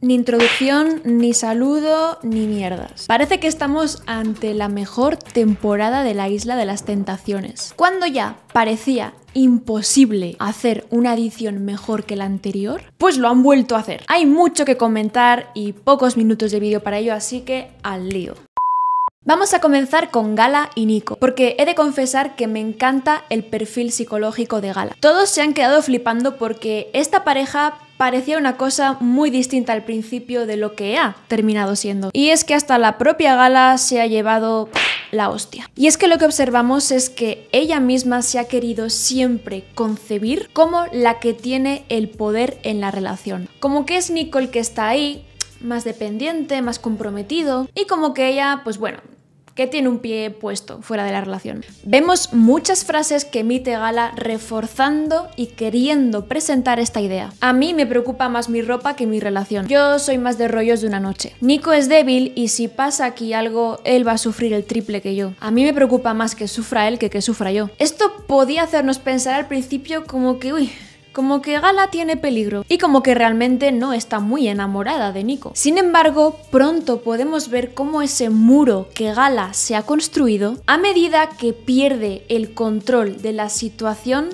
Ni introducción, ni saludo, ni mierdas. Parece que estamos ante la mejor temporada de la Isla de las Tentaciones. Cuando ya parecía imposible hacer una edición mejor que la anterior, pues lo han vuelto a hacer. Hay mucho que comentar y pocos minutos de vídeo para ello, así que al lío. Vamos a comenzar con Gala y Nico, porque he de confesar que me encanta el perfil psicológico de Gala. Todos se han quedado flipando porque esta pareja parecía una cosa muy distinta al principio de lo que ha terminado siendo. Y es que hasta la propia gala se ha llevado la hostia. Y es que lo que observamos es que ella misma se ha querido siempre concebir como la que tiene el poder en la relación. Como que es Nicole que está ahí, más dependiente, más comprometido, y como que ella, pues bueno, que tiene un pie puesto fuera de la relación. Vemos muchas frases que emite Gala reforzando y queriendo presentar esta idea. A mí me preocupa más mi ropa que mi relación. Yo soy más de rollos de una noche. Nico es débil y si pasa aquí algo, él va a sufrir el triple que yo. A mí me preocupa más que sufra él que que sufra yo. Esto podía hacernos pensar al principio como que, uy, como que Gala tiene peligro y como que realmente no está muy enamorada de Nico. Sin embargo, pronto podemos ver cómo ese muro que Gala se ha construido, a medida que pierde el control de la situación,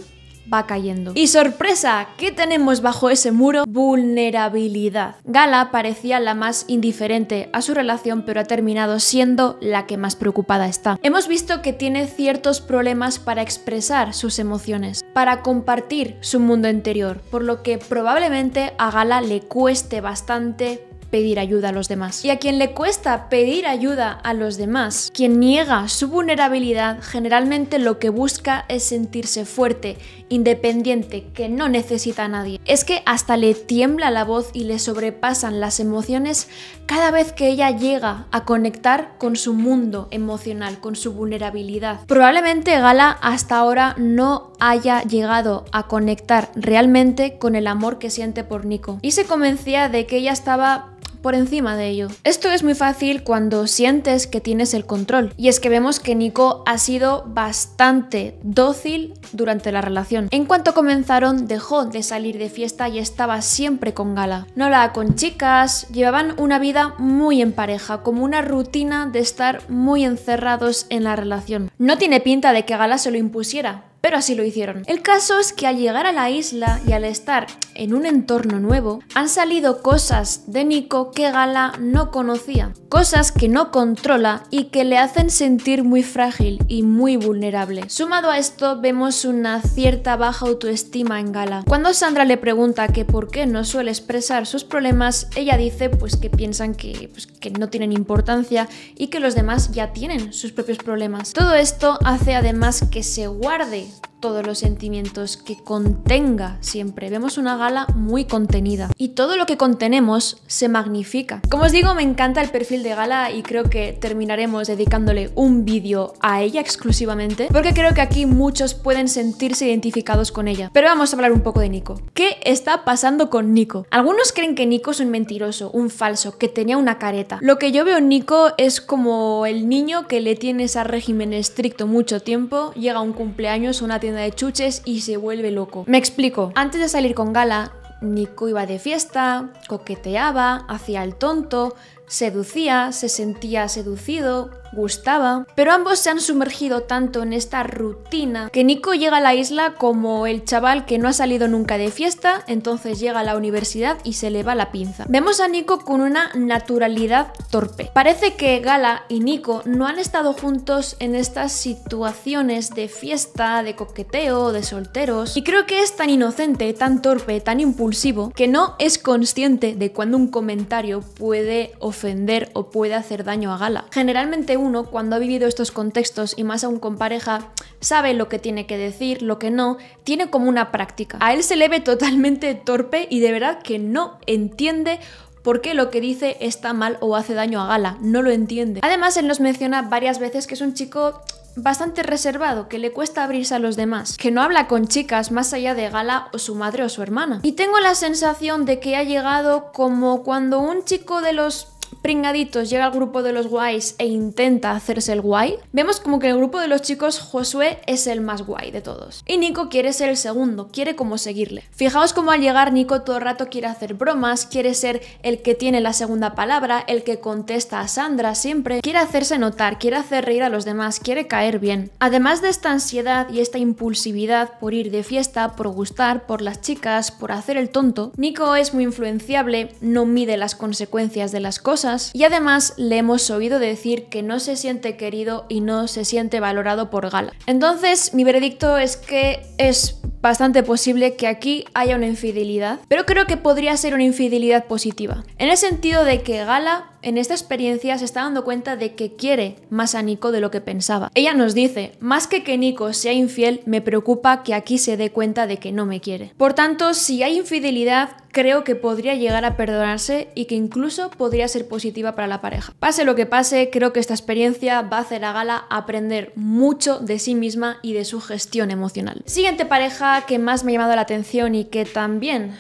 va cayendo. Y sorpresa, ¿qué tenemos bajo ese muro? Vulnerabilidad. Gala parecía la más indiferente a su relación, pero ha terminado siendo la que más preocupada está. Hemos visto que tiene ciertos problemas para expresar sus emociones, para compartir su mundo interior, por lo que probablemente a Gala le cueste bastante pedir ayuda a los demás. Y a quien le cuesta pedir ayuda a los demás, quien niega su vulnerabilidad, generalmente lo que busca es sentirse fuerte independiente, que no necesita a nadie. Es que hasta le tiembla la voz y le sobrepasan las emociones cada vez que ella llega a conectar con su mundo emocional, con su vulnerabilidad. Probablemente Gala hasta ahora no haya llegado a conectar realmente con el amor que siente por Nico. Y se convencía de que ella estaba por encima de ello. Esto es muy fácil cuando sientes que tienes el control. Y es que vemos que Nico ha sido bastante dócil durante la relación. En cuanto comenzaron, dejó de salir de fiesta y estaba siempre con Gala. No la con chicas, llevaban una vida muy en pareja, como una rutina de estar muy encerrados en la relación. No tiene pinta de que Gala se lo impusiera, pero así lo hicieron. El caso es que al llegar a la isla y al estar en un entorno nuevo, han salido cosas de Nico que Gala no conocía, cosas que no controla y que le hacen sentir muy frágil y muy vulnerable. Sumado a esto, vemos una cierta baja autoestima en Gala. Cuando Sandra le pregunta que por qué no suele expresar sus problemas, ella dice pues que piensan que, pues, que no tienen importancia y que los demás ya tienen sus propios problemas. Todo esto hace además que se guarde Christ. todos los sentimientos, que contenga siempre. Vemos una gala muy contenida y todo lo que contenemos se magnifica. Como os digo, me encanta el perfil de gala y creo que terminaremos dedicándole un vídeo a ella exclusivamente porque creo que aquí muchos pueden sentirse identificados con ella. Pero vamos a hablar un poco de Nico. ¿Qué está pasando con Nico? Algunos creen que Nico es un mentiroso, un falso, que tenía una careta. Lo que yo veo en Nico es como el niño que le tiene ese régimen estricto mucho tiempo, llega un cumpleaños, una tienda de chuches y se vuelve loco. Me explico, antes de salir con Gala, Nico iba de fiesta, coqueteaba, hacía el tonto, seducía, se sentía seducido, gustaba, pero ambos se han sumergido tanto en esta rutina que Nico llega a la isla como el chaval que no ha salido nunca de fiesta, entonces llega a la universidad y se le va la pinza. Vemos a Nico con una naturalidad torpe. Parece que Gala y Nico no han estado juntos en estas situaciones de fiesta, de coqueteo, de solteros, y creo que es tan inocente, tan torpe, tan impulsivo, que no es consciente de cuando un comentario puede ofrecer ofender o puede hacer daño a Gala. Generalmente uno, cuando ha vivido estos contextos y más aún con pareja, sabe lo que tiene que decir, lo que no, tiene como una práctica. A él se le ve totalmente torpe y de verdad que no entiende por qué lo que dice está mal o hace daño a Gala, no lo entiende. Además, él nos menciona varias veces que es un chico bastante reservado, que le cuesta abrirse a los demás, que no habla con chicas más allá de Gala o su madre o su hermana. Y tengo la sensación de que ha llegado como cuando un chico de los pringaditos llega al grupo de los guays e intenta hacerse el guay, vemos como que en el grupo de los chicos Josué es el más guay de todos. Y Nico quiere ser el segundo, quiere como seguirle. Fijaos como al llegar Nico todo el rato quiere hacer bromas, quiere ser el que tiene la segunda palabra, el que contesta a Sandra siempre, quiere hacerse notar, quiere hacer reír a los demás, quiere caer bien. Además de esta ansiedad y esta impulsividad por ir de fiesta, por gustar, por las chicas, por hacer el tonto, Nico es muy influenciable, no mide las consecuencias de las cosas, y además le hemos oído decir que no se siente querido y no se siente valorado por Gala. Entonces, mi veredicto es que es bastante posible que aquí haya una infidelidad, pero creo que podría ser una infidelidad positiva, en el sentido de que Gala en esta experiencia se está dando cuenta de que quiere más a Nico de lo que pensaba. Ella nos dice, más que que Nico sea infiel, me preocupa que aquí se dé cuenta de que no me quiere. Por tanto, si hay infidelidad, creo que podría llegar a perdonarse y que incluso podría ser positiva para la pareja. Pase lo que pase, creo que esta experiencia va a hacer a Gala aprender mucho de sí misma y de su gestión emocional. Siguiente pareja que más me ha llamado la atención y que también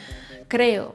creo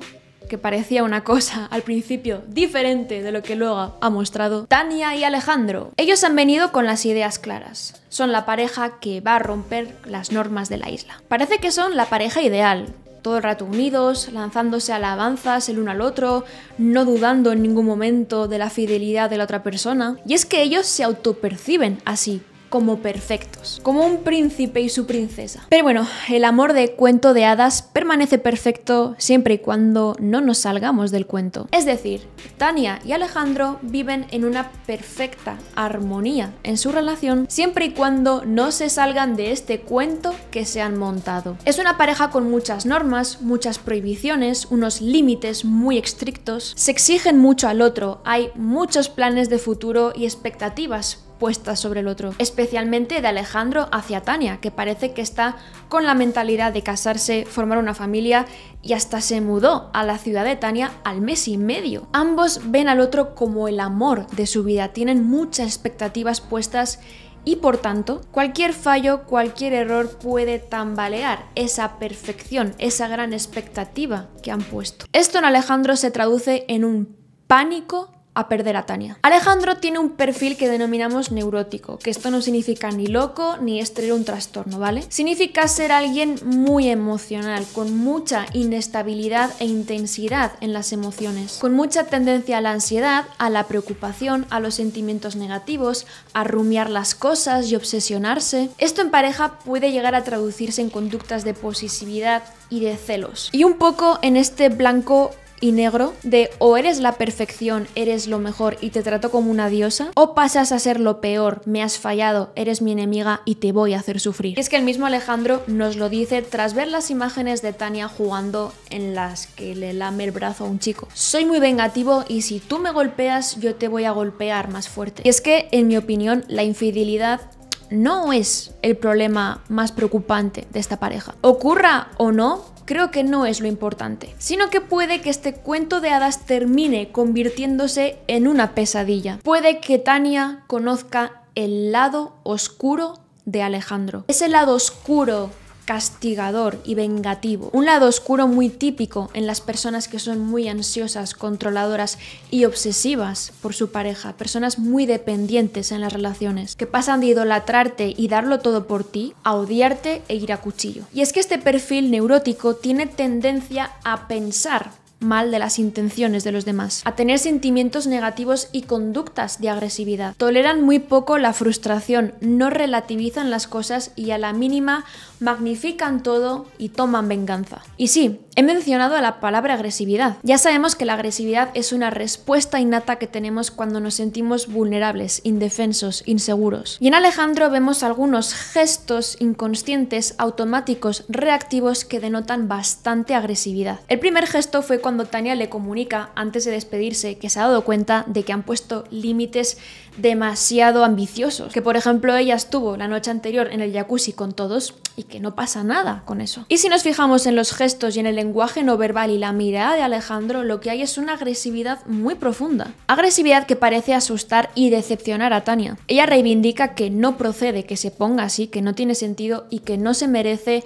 que parecía una cosa al principio diferente de lo que luego ha mostrado, Tania y Alejandro. Ellos han venido con las ideas claras. Son la pareja que va a romper las normas de la isla. Parece que son la pareja ideal, todo el rato unidos, lanzándose alabanzas el uno al otro, no dudando en ningún momento de la fidelidad de la otra persona. Y es que ellos se autoperciben así, como perfectos, como un príncipe y su princesa. Pero bueno, el amor de cuento de hadas permanece perfecto siempre y cuando no nos salgamos del cuento. Es decir, Tania y Alejandro viven en una perfecta armonía en su relación siempre y cuando no se salgan de este cuento que se han montado. Es una pareja con muchas normas, muchas prohibiciones, unos límites muy estrictos, se exigen mucho al otro, hay muchos planes de futuro y expectativas puestas sobre el otro, especialmente de Alejandro hacia Tania, que parece que está con la mentalidad de casarse, formar una familia y hasta se mudó a la ciudad de Tania al mes y medio. Ambos ven al otro como el amor de su vida, tienen muchas expectativas puestas y por tanto, cualquier fallo, cualquier error puede tambalear esa perfección, esa gran expectativa que han puesto. Esto en Alejandro se traduce en un pánico a perder a Tania. Alejandro tiene un perfil que denominamos neurótico, que esto no significa ni loco ni es un trastorno, ¿vale? Significa ser alguien muy emocional, con mucha inestabilidad e intensidad en las emociones, con mucha tendencia a la ansiedad, a la preocupación, a los sentimientos negativos, a rumiar las cosas y obsesionarse. Esto en pareja puede llegar a traducirse en conductas de posesividad y de celos. Y un poco en este blanco y negro de o eres la perfección, eres lo mejor y te trato como una diosa, o pasas a ser lo peor, me has fallado, eres mi enemiga y te voy a hacer sufrir. es que el mismo Alejandro nos lo dice tras ver las imágenes de Tania jugando en las que le lame el brazo a un chico. Soy muy vengativo y si tú me golpeas, yo te voy a golpear más fuerte. Y es que, en mi opinión, la infidelidad no es el problema más preocupante de esta pareja. Ocurra o no, creo que no es lo importante, sino que puede que este cuento de hadas termine convirtiéndose en una pesadilla. Puede que Tania conozca el lado oscuro de Alejandro. Ese lado oscuro castigador y vengativo. Un lado oscuro muy típico en las personas que son muy ansiosas, controladoras y obsesivas por su pareja, personas muy dependientes en las relaciones, que pasan de idolatrarte y darlo todo por ti a odiarte e ir a cuchillo. Y es que este perfil neurótico tiene tendencia a pensar mal de las intenciones de los demás, a tener sentimientos negativos y conductas de agresividad. Toleran muy poco la frustración, no relativizan las cosas y a la mínima magnifican todo y toman venganza. Y sí, he mencionado la palabra agresividad. Ya sabemos que la agresividad es una respuesta innata que tenemos cuando nos sentimos vulnerables, indefensos, inseguros. Y en Alejandro vemos algunos gestos inconscientes, automáticos, reactivos que denotan bastante agresividad. El primer gesto fue cuando Tania le comunica antes de despedirse que se ha dado cuenta de que han puesto límites demasiado ambiciosos, que por ejemplo ella estuvo la noche anterior en el jacuzzi con todos y que no pasa nada con eso. Y si nos fijamos en los gestos y en el lenguaje no verbal y la mirada de Alejandro, lo que hay es una agresividad muy profunda. Agresividad que parece asustar y decepcionar a Tania. Ella reivindica que no procede, que se ponga así, que no tiene sentido y que no se merece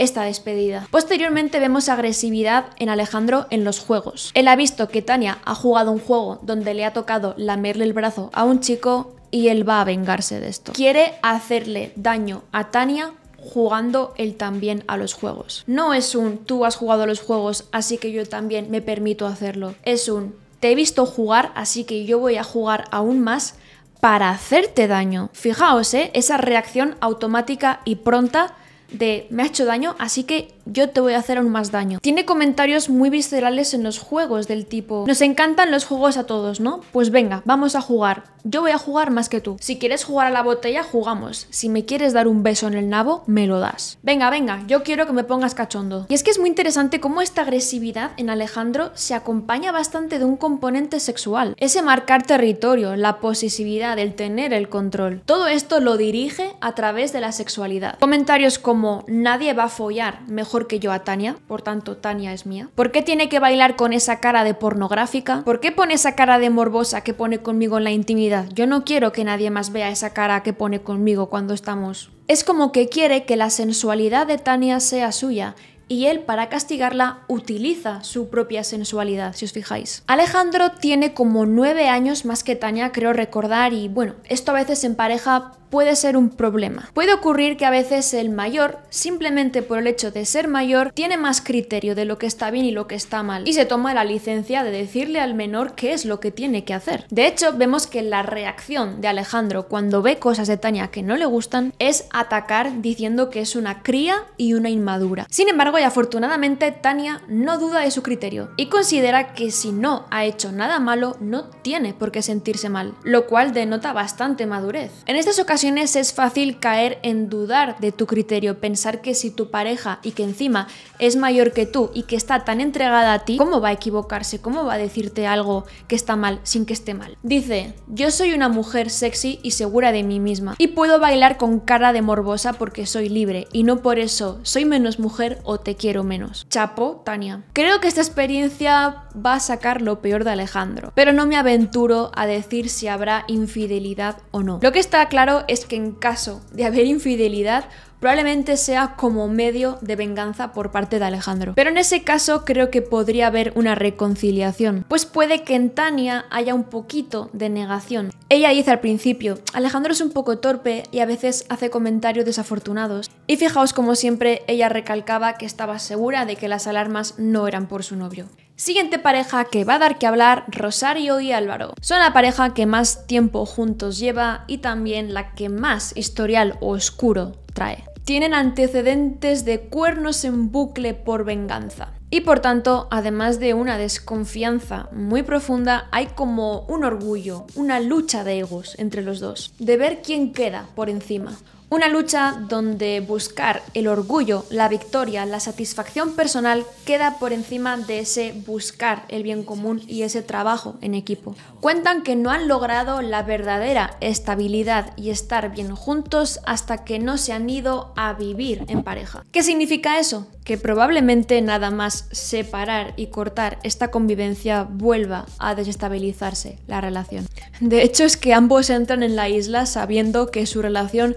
esta despedida. Posteriormente vemos agresividad en Alejandro en los juegos. Él ha visto que Tania ha jugado un juego donde le ha tocado lamerle el brazo a un chico y él va a vengarse de esto. Quiere hacerle daño a Tania jugando él también a los juegos. No es un tú has jugado a los juegos, así que yo también me permito hacerlo. Es un te he visto jugar, así que yo voy a jugar aún más para hacerte daño. Fijaos, ¿eh? esa reacción automática y pronta de me ha hecho daño, así que yo te voy a hacer aún más daño. Tiene comentarios muy viscerales en los juegos del tipo, nos encantan los juegos a todos, ¿no? Pues venga, vamos a jugar. Yo voy a jugar más que tú. Si quieres jugar a la botella, jugamos. Si me quieres dar un beso en el nabo, me lo das. Venga, venga, yo quiero que me pongas cachondo. Y es que es muy interesante cómo esta agresividad en Alejandro se acompaña bastante de un componente sexual. Ese marcar territorio, la posesividad, el tener el control. Todo esto lo dirige a través de la sexualidad. Comentarios como como nadie va a follar mejor que yo a Tania, por tanto Tania es mía. ¿Por qué tiene que bailar con esa cara de pornográfica? ¿Por qué pone esa cara de morbosa que pone conmigo en la intimidad? Yo no quiero que nadie más vea esa cara que pone conmigo cuando estamos. Es como que quiere que la sensualidad de Tania sea suya y él para castigarla utiliza su propia sensualidad, si os fijáis. Alejandro tiene como nueve años más que Tania, creo recordar, y bueno, esto a veces en pareja puede ser un problema. Puede ocurrir que a veces el mayor, simplemente por el hecho de ser mayor, tiene más criterio de lo que está bien y lo que está mal, y se toma la licencia de decirle al menor qué es lo que tiene que hacer. De hecho, vemos que la reacción de Alejandro cuando ve cosas de Tania que no le gustan es atacar diciendo que es una cría y una inmadura. Sin embargo, y afortunadamente, Tania no duda de su criterio y considera que si no ha hecho nada malo, no tiene por qué sentirse mal, lo cual denota bastante madurez. En estas ocasiones, es fácil caer en dudar de tu criterio, pensar que si tu pareja y que encima es mayor que tú y que está tan entregada a ti, ¿cómo va a equivocarse? ¿Cómo va a decirte algo que está mal sin que esté mal? Dice, yo soy una mujer sexy y segura de mí misma y puedo bailar con cara de morbosa porque soy libre y no por eso soy menos mujer o te quiero menos. Chapo, Tania. Creo que esta experiencia va a sacar lo peor de Alejandro, pero no me aventuro a decir si habrá infidelidad o no. Lo que está claro es es que en caso de haber infidelidad probablemente sea como medio de venganza por parte de Alejandro. Pero en ese caso creo que podría haber una reconciliación, pues puede que en Tania haya un poquito de negación. Ella dice al principio, Alejandro es un poco torpe y a veces hace comentarios desafortunados, y fijaos como siempre ella recalcaba que estaba segura de que las alarmas no eran por su novio. Siguiente pareja que va a dar que hablar, Rosario y Álvaro. Son la pareja que más tiempo juntos lleva y también la que más historial oscuro trae tienen antecedentes de cuernos en bucle por venganza. Y por tanto, además de una desconfianza muy profunda, hay como un orgullo, una lucha de egos entre los dos, de ver quién queda por encima. Una lucha donde buscar el orgullo, la victoria, la satisfacción personal queda por encima de ese buscar el bien común y ese trabajo en equipo. Cuentan que no han logrado la verdadera estabilidad y estar bien juntos hasta que no se han ido a vivir en pareja. ¿Qué significa eso? Que probablemente nada más separar y cortar esta convivencia vuelva a desestabilizarse la relación. De hecho es que ambos entran en la isla sabiendo que su relación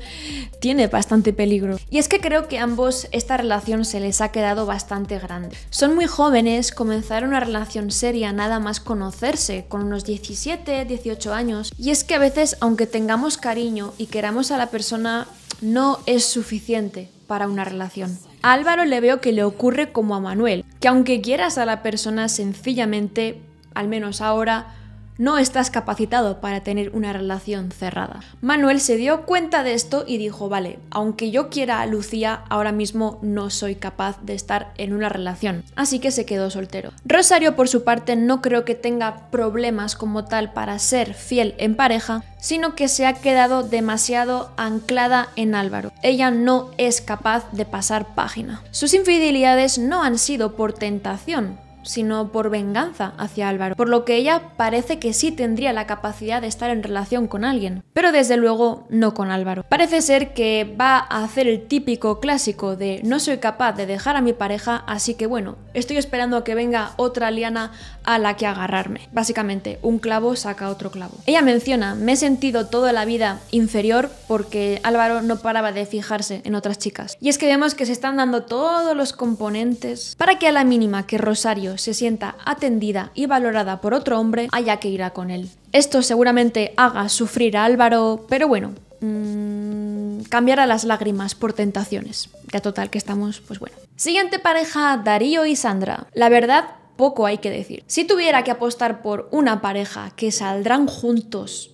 tiene bastante peligro. Y es que creo que a ambos esta relación se les ha quedado bastante grande. Son muy jóvenes, comenzar una relación seria nada más conocerse, con unos 17, 18 años, y es que a veces aunque tengamos cariño y queramos a la persona, no es suficiente para una relación. A Álvaro le veo que le ocurre como a Manuel, que aunque quieras a la persona sencillamente, al menos ahora, no estás capacitado para tener una relación cerrada. Manuel se dio cuenta de esto y dijo, vale, aunque yo quiera a Lucía, ahora mismo no soy capaz de estar en una relación, así que se quedó soltero. Rosario, por su parte, no creo que tenga problemas como tal para ser fiel en pareja, sino que se ha quedado demasiado anclada en Álvaro. Ella no es capaz de pasar página. Sus infidelidades no han sido por tentación, sino por venganza hacia Álvaro, por lo que ella parece que sí tendría la capacidad de estar en relación con alguien, pero desde luego no con Álvaro. Parece ser que va a hacer el típico clásico de no soy capaz de dejar a mi pareja, así que bueno, estoy esperando a que venga otra liana a la que agarrarme. Básicamente, un clavo saca otro clavo. Ella menciona, me he sentido toda la vida inferior porque Álvaro no paraba de fijarse en otras chicas. Y es que vemos que se están dando todos los componentes para que a la mínima que Rosario se sienta atendida y valorada por otro hombre, haya que a con él. Esto seguramente haga sufrir a Álvaro, pero bueno, mm, cambiará las lágrimas por tentaciones. Ya total que estamos, pues bueno. Siguiente pareja, Darío y Sandra. La verdad, poco hay que decir. Si tuviera que apostar por una pareja que saldrán juntos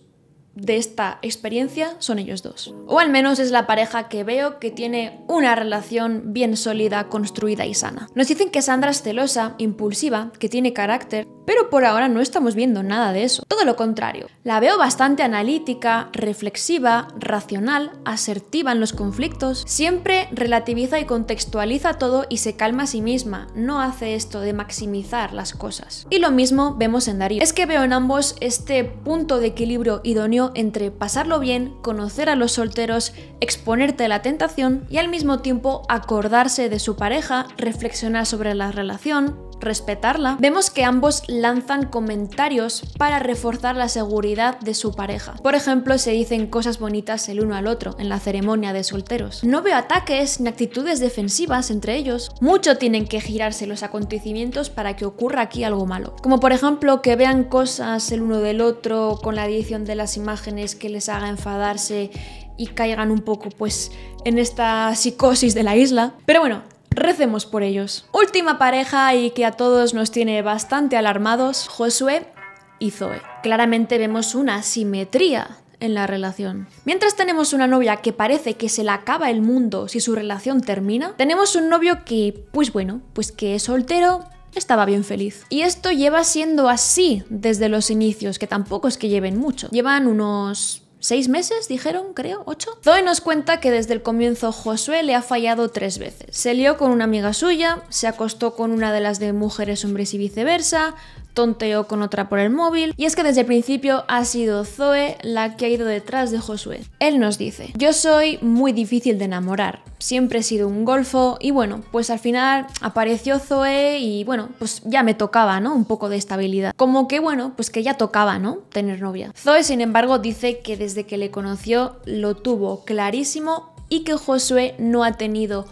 de esta experiencia son ellos dos. O al menos es la pareja que veo que tiene una relación bien sólida, construida y sana. Nos dicen que Sandra es celosa, impulsiva, que tiene carácter, pero por ahora no estamos viendo nada de eso. Todo lo contrario, la veo bastante analítica, reflexiva, racional, asertiva en los conflictos, siempre relativiza y contextualiza todo y se calma a sí misma, no hace esto de maximizar las cosas. Y lo mismo vemos en Darío. Es que veo en ambos este punto de equilibrio idóneo entre pasarlo bien, conocer a los solteros, exponerte a la tentación y al mismo tiempo acordarse de su pareja, reflexionar sobre la relación, respetarla, vemos que ambos lanzan comentarios para reforzar la seguridad de su pareja. Por ejemplo, se dicen cosas bonitas el uno al otro en la ceremonia de solteros. No veo ataques ni actitudes defensivas entre ellos. Mucho tienen que girarse los acontecimientos para que ocurra aquí algo malo. Como por ejemplo que vean cosas el uno del otro con la edición de las imágenes que les haga enfadarse y caigan un poco pues en esta psicosis de la isla. Pero bueno, Recemos por ellos. Última pareja y que a todos nos tiene bastante alarmados, Josué y Zoe. Claramente vemos una simetría en la relación. Mientras tenemos una novia que parece que se le acaba el mundo si su relación termina, tenemos un novio que, pues bueno, pues que es soltero, estaba bien feliz. Y esto lleva siendo así desde los inicios, que tampoco es que lleven mucho. Llevan unos ¿Seis meses, dijeron, creo? ¿Ocho? Zoe nos cuenta que desde el comienzo Josué le ha fallado tres veces. Se lió con una amiga suya, se acostó con una de las de mujeres, hombres y viceversa, tonteó con otra por el móvil. Y es que desde el principio ha sido Zoe la que ha ido detrás de Josué. Él nos dice, yo soy muy difícil de enamorar, siempre he sido un golfo y bueno, pues al final apareció Zoe y bueno, pues ya me tocaba, ¿no? Un poco de estabilidad. Como que bueno, pues que ya tocaba, ¿no? Tener novia. Zoe, sin embargo, dice que desde que le conoció lo tuvo clarísimo y que Josué no ha tenido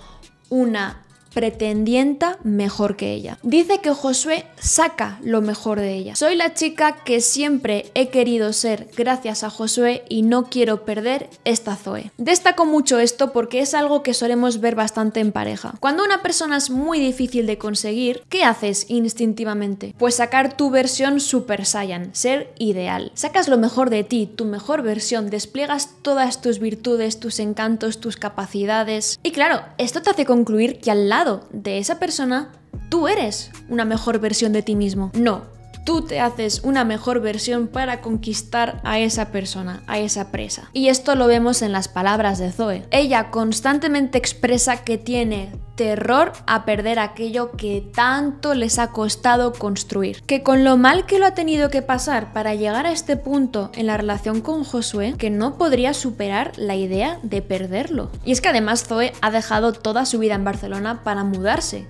una pretendienta mejor que ella. Dice que Josué saca lo mejor de ella. Soy la chica que siempre he querido ser gracias a Josué y no quiero perder esta Zoe. Destaco mucho esto porque es algo que solemos ver bastante en pareja. Cuando una persona es muy difícil de conseguir, ¿qué haces instintivamente? Pues sacar tu versión Super Saiyan, ser ideal. Sacas lo mejor de ti, tu mejor versión, despliegas todas tus virtudes, tus encantos, tus capacidades. Y claro, esto te hace concluir que al lado de esa persona, tú eres una mejor versión de ti mismo. No, tú te haces una mejor versión para conquistar a esa persona, a esa presa. Y esto lo vemos en las palabras de Zoe. Ella constantemente expresa que tiene terror a perder aquello que tanto les ha costado construir. Que con lo mal que lo ha tenido que pasar para llegar a este punto en la relación con Josué, que no podría superar la idea de perderlo. Y es que además Zoe ha dejado toda su vida en Barcelona para mudarse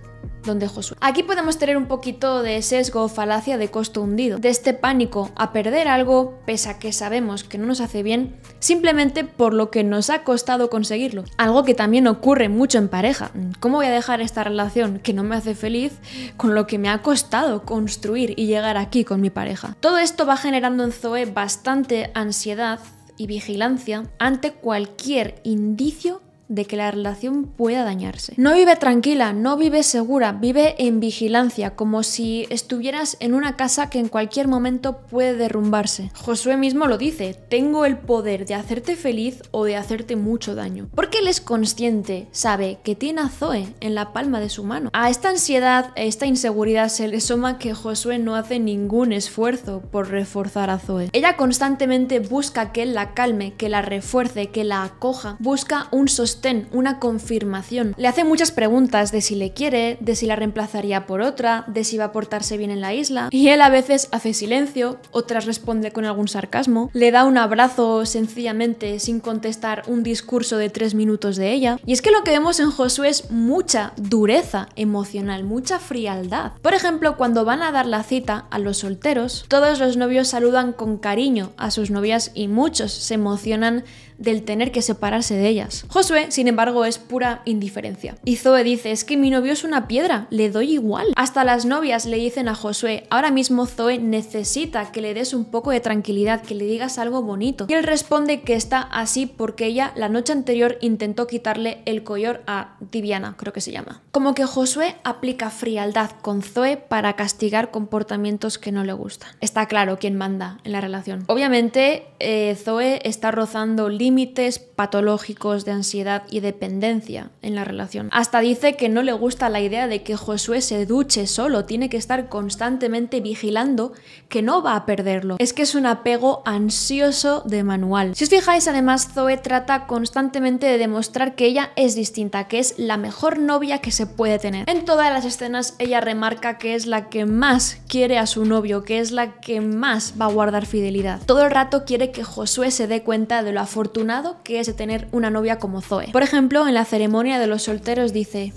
donde Josué. Aquí podemos tener un poquito de sesgo o falacia de costo hundido, de este pánico a perder algo pese a que sabemos que no nos hace bien, simplemente por lo que nos ha costado conseguirlo. Algo que también ocurre mucho en pareja. ¿Cómo voy a dejar esta relación que no me hace feliz con lo que me ha costado construir y llegar aquí con mi pareja? Todo esto va generando en Zoe bastante ansiedad y vigilancia ante cualquier indicio de que la relación pueda dañarse. No vive tranquila, no vive segura, vive en vigilancia, como si estuvieras en una casa que en cualquier momento puede derrumbarse. Josué mismo lo dice, tengo el poder de hacerte feliz o de hacerte mucho daño. Porque él es consciente, sabe que tiene a Zoe en la palma de su mano. A esta ansiedad, a esta inseguridad se le suma que Josué no hace ningún esfuerzo por reforzar a Zoe. Ella constantemente busca que él la calme, que la refuerce, que la acoja, busca un sostén una confirmación. Le hace muchas preguntas de si le quiere, de si la reemplazaría por otra, de si va a portarse bien en la isla, y él a veces hace silencio, otras responde con algún sarcasmo, le da un abrazo sencillamente sin contestar un discurso de tres minutos de ella. Y es que lo que vemos en Josué es mucha dureza emocional, mucha frialdad. Por ejemplo, cuando van a dar la cita a los solteros, todos los novios saludan con cariño a sus novias y muchos se emocionan del tener que separarse de ellas. Josué, sin embargo, es pura indiferencia. Y Zoe dice, es que mi novio es una piedra, le doy igual. Hasta las novias le dicen a Josué, ahora mismo Zoe necesita que le des un poco de tranquilidad, que le digas algo bonito. Y él responde que está así porque ella la noche anterior intentó quitarle el collar a Diviana, creo que se llama. Como que Josué aplica frialdad con Zoe para castigar comportamientos que no le gustan. Está claro quién manda en la relación. Obviamente, eh, Zoe está rozando límites patológicos de ansiedad y dependencia en la relación. Hasta dice que no le gusta la idea de que Josué se duche solo, tiene que estar constantemente vigilando que no va a perderlo. Es que es un apego ansioso de manual. Si os fijáis, además, Zoe trata constantemente de demostrar que ella es distinta, que es la mejor novia que se puede tener. En todas las escenas ella remarca que es la que más quiere a su novio, que es la que más va a guardar fidelidad. Todo el rato quiere que Josué se dé cuenta de lo afortunado que es de tener una novia como Zoe. Por ejemplo, en la ceremonia de los solteros dice,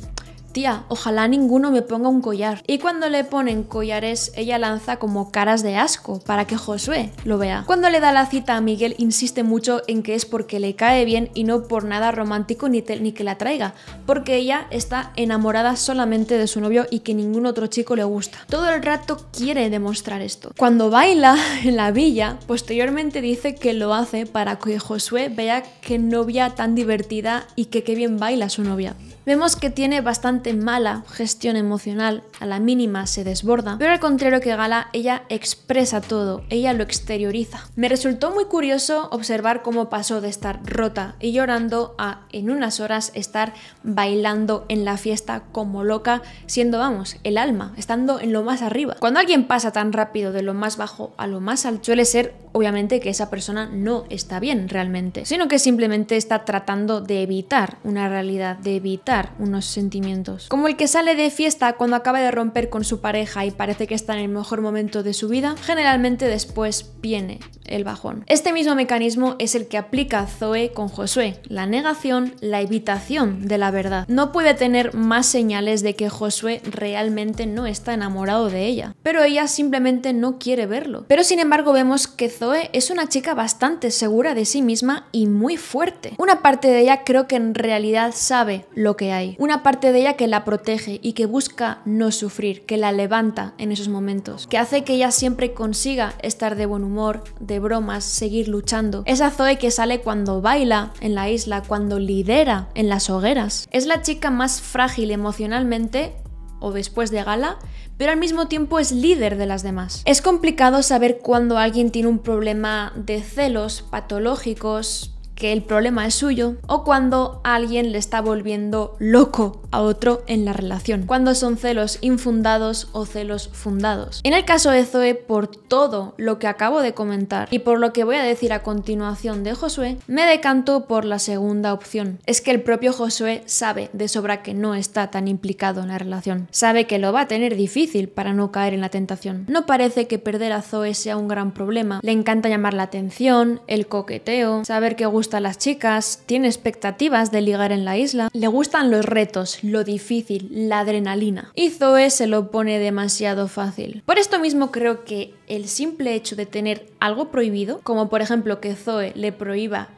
tía, ojalá ninguno me ponga un collar. Y cuando le ponen collares, ella lanza como caras de asco para que Josué lo vea. Cuando le da la cita a Miguel, insiste mucho en que es porque le cae bien y no por nada romántico ni, que la traiga, porque ella está enamorada solamente de su novio y que ningún otro chico le gusta. Todo el rato quiere demostrar esto. Cuando baila en la villa, posteriormente dice que lo hace para que Josué vea qué novia tan divertida y que qué bien baila su novia. Vemos que tiene bastante mala gestión emocional, a la mínima se desborda, pero al contrario que Gala, ella expresa todo, ella lo exterioriza. Me resultó muy curioso observar cómo pasó de estar rota y llorando a en unas horas estar bailando en la fiesta como loca, siendo, vamos, el alma, estando en lo más arriba. Cuando alguien pasa tan rápido de lo más bajo a lo más alto, suele ser obviamente que esa persona no está bien realmente, sino que simplemente está tratando de evitar una realidad, de evitar unos sentimientos. Como el que sale de fiesta cuando acaba de romper con su pareja y parece que está en el mejor momento de su vida, generalmente después viene el bajón. Este mismo mecanismo es el que aplica Zoe con Josué, la negación, la evitación de la verdad. No puede tener más señales de que Josué realmente no está enamorado de ella, pero ella simplemente no quiere verlo. Pero sin embargo vemos que Zoe es una chica bastante segura de sí misma y muy fuerte. Una parte de ella creo que en realidad sabe lo que hay, una parte de ella que la protege y que busca no sufrir, que la levanta en esos momentos, que hace que ella siempre consiga estar de buen humor, de bromas, seguir luchando. Esa Zoe que sale cuando baila en la isla, cuando lidera en las hogueras. Es la chica más frágil emocionalmente o después de gala, pero al mismo tiempo es líder de las demás. Es complicado saber cuando alguien tiene un problema de celos patológicos, que el problema es suyo o cuando alguien le está volviendo loco a otro en la relación, cuando son celos infundados o celos fundados. En el caso de Zoe, por todo lo que acabo de comentar y por lo que voy a decir a continuación de Josué, me decanto por la segunda opción. Es que el propio Josué sabe de sobra que no está tan implicado en la relación, sabe que lo va a tener difícil para no caer en la tentación. No parece que perder a Zoe sea un gran problema, le encanta llamar la atención, el coqueteo, saber que gusta a las chicas, tiene expectativas de ligar en la isla, le gustan los retos, lo difícil, la adrenalina. Y Zoe se lo pone demasiado fácil. Por esto mismo creo que el simple hecho de tener algo prohibido, como por ejemplo que Zoe le prohíba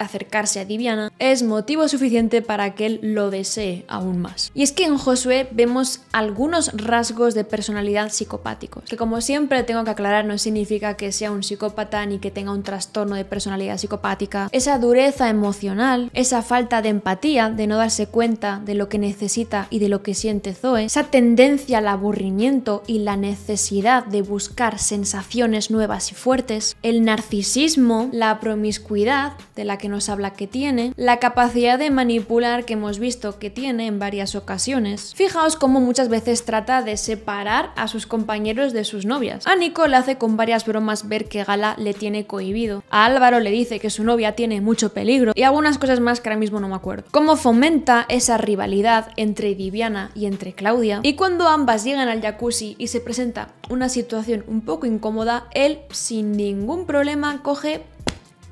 acercarse a Diviana, es motivo suficiente para que él lo desee aún más. Y es que en Josué vemos algunos rasgos de personalidad psicopáticos, que como siempre tengo que aclarar no significa que sea un psicópata ni que tenga un trastorno de personalidad psicopática, esa dureza emocional, esa falta de empatía, de no darse cuenta de lo que necesita y de lo que siente Zoe, esa tendencia al aburrimiento y la necesidad de buscar sensaciones nuevas y fuertes, el narcisismo, la promiscuidad de la que nos habla que tiene, la capacidad de manipular que hemos visto que tiene en varias ocasiones. Fijaos cómo muchas veces trata de separar a sus compañeros de sus novias. A Nico le hace con varias bromas ver que Gala le tiene cohibido. A Álvaro le dice que su novia tiene mucho peligro y algunas cosas más que ahora mismo no me acuerdo. Cómo fomenta esa rivalidad entre Viviana y entre Claudia. Y cuando ambas llegan al jacuzzi y se presenta una situación un poco incómoda, él sin ningún problema coge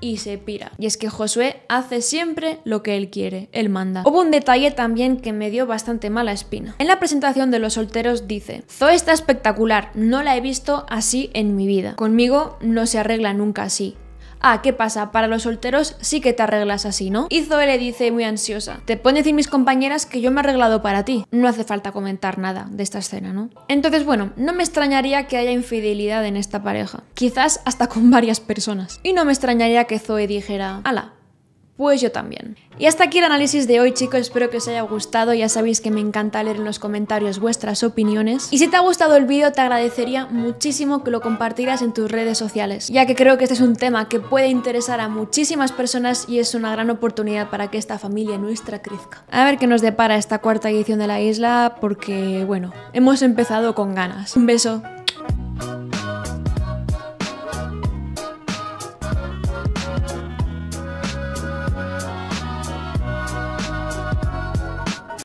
y se pira. Y es que Josué hace siempre lo que él quiere, él manda. Hubo un detalle también que me dio bastante mala espina. En la presentación de los solteros dice, Zoe está espectacular, no la he visto así en mi vida. Conmigo no se arregla nunca así. Ah, ¿qué pasa? Para los solteros sí que te arreglas así, ¿no? Y Zoe le dice muy ansiosa, te pones decir mis compañeras que yo me he arreglado para ti. No hace falta comentar nada de esta escena, ¿no? Entonces, bueno, no me extrañaría que haya infidelidad en esta pareja. Quizás hasta con varias personas. Y no me extrañaría que Zoe dijera, ala, pues yo también. Y hasta aquí el análisis de hoy chicos, espero que os haya gustado, ya sabéis que me encanta leer en los comentarios vuestras opiniones. Y si te ha gustado el vídeo te agradecería muchísimo que lo compartieras en tus redes sociales, ya que creo que este es un tema que puede interesar a muchísimas personas y es una gran oportunidad para que esta familia nuestra crezca. A ver qué nos depara esta cuarta edición de la isla, porque bueno, hemos empezado con ganas. Un beso.